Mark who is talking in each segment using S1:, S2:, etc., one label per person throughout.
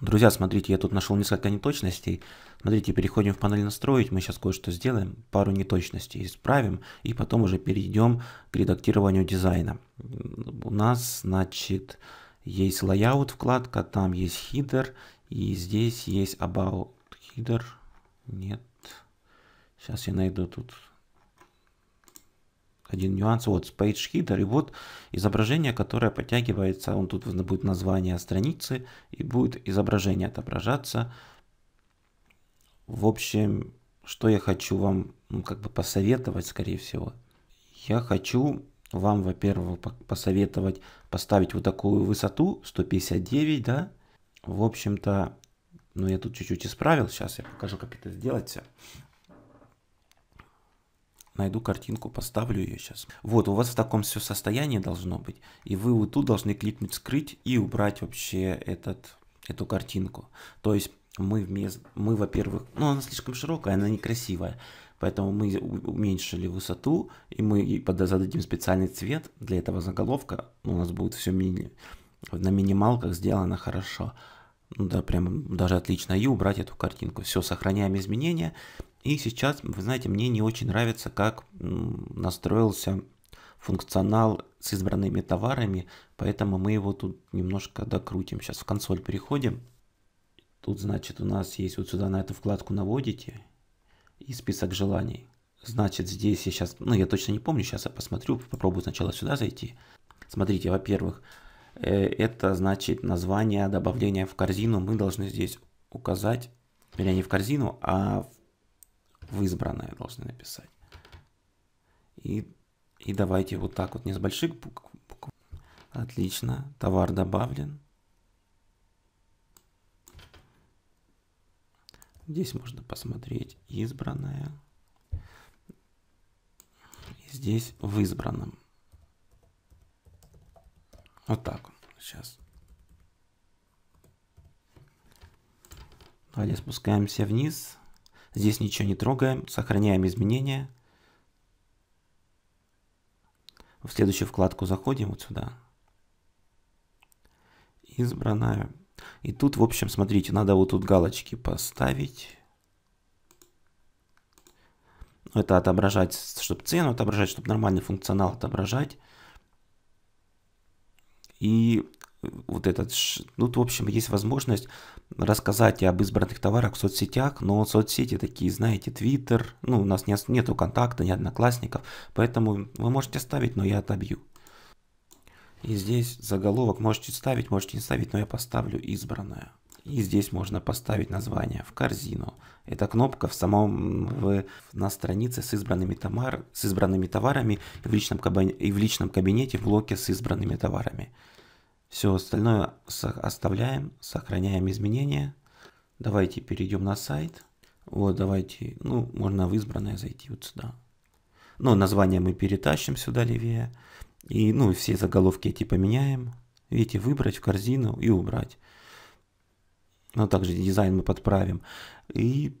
S1: Друзья, смотрите, я тут нашел несколько неточностей. Смотрите, переходим в панель настроить, мы сейчас кое-что сделаем, пару неточностей исправим, и потом уже перейдем к редактированию дизайна. У нас, значит, есть layout вкладка, там есть header, и здесь есть about header. Нет, сейчас я найду тут один нюанс. Вот page header и вот изображение, которое подтягивается. Он тут будет название страницы и будет изображение отображаться. В общем, что я хочу вам ну, как бы посоветовать, скорее всего. Я хочу вам, во-первых, посоветовать поставить вот такую высоту, 159, да. В общем-то, ну я тут чуть-чуть исправил, сейчас я покажу, как это сделать все найду картинку, поставлю ее сейчас. Вот, у вас в таком все состоянии должно быть, и вы вот тут должны кликнуть «Скрыть» и убрать вообще этот, эту картинку. То есть мы, вместо, мы во-первых, ну она слишком широкая, она некрасивая, поэтому мы уменьшили высоту, и мы зададим специальный цвет для этого заголовка, у нас будет все мини, на минималках сделано хорошо. Ну да, прям даже отлично. И убрать эту картинку. Все, сохраняем изменения. И сейчас, вы знаете, мне не очень нравится, как настроился функционал с избранными товарами, поэтому мы его тут немножко докрутим. Сейчас в консоль переходим. Тут, значит, у нас есть вот сюда на эту вкладку наводите и список желаний. Значит, здесь я сейчас, ну, я точно не помню, сейчас я посмотрю, попробую сначала сюда зайти. Смотрите, во-первых, э, это значит название добавления в корзину. Мы должны здесь указать, или не в корзину, а в в избранное должны написать. И, и давайте вот так вот, не с больших букв. букв. Отлично, товар добавлен. Здесь можно посмотреть избранное. И здесь в избранном. Вот так. Сейчас. Далее спускаемся вниз. Здесь ничего не трогаем, сохраняем изменения. В следующую вкладку заходим вот сюда. Избранная. И тут, в общем, смотрите, надо вот тут галочки поставить. Это отображать, чтобы цену отображать, чтобы нормальный функционал отображать. И вот этот, ну, в общем, есть возможность рассказать об избранных товарах в соцсетях, но соцсети такие, знаете, Твиттер, ну, у нас нет, нету контакта, ни одноклассников, поэтому вы можете ставить, но я отобью. И здесь заголовок можете ставить, можете не ставить, но я поставлю избранное. И здесь можно поставить название в корзину. это кнопка в самом в, на странице с избранными, товар, с избранными товарами и в, личном кабинете, и в личном кабинете в блоке с избранными товарами. Все остальное оставляем, сохраняем изменения. Давайте перейдем на сайт. Вот, давайте, ну, можно в избранное зайти вот сюда. Ну, название мы перетащим сюда левее. И, ну, все заголовки эти поменяем. Видите, выбрать в корзину и убрать. Но ну, также дизайн мы подправим. И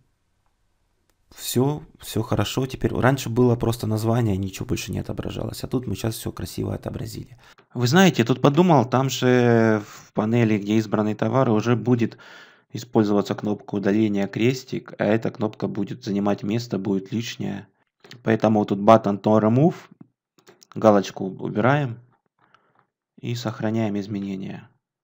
S1: все, все хорошо теперь. Раньше было просто название, ничего больше не отображалось, а тут мы сейчас все красиво отобразили. Вы знаете, я тут подумал, там же в панели, где избранные товары, уже будет использоваться кнопка удаления крестик, а эта кнопка будет занимать место, будет лишняя. Поэтому тут button to remove, галочку убираем и сохраняем изменения.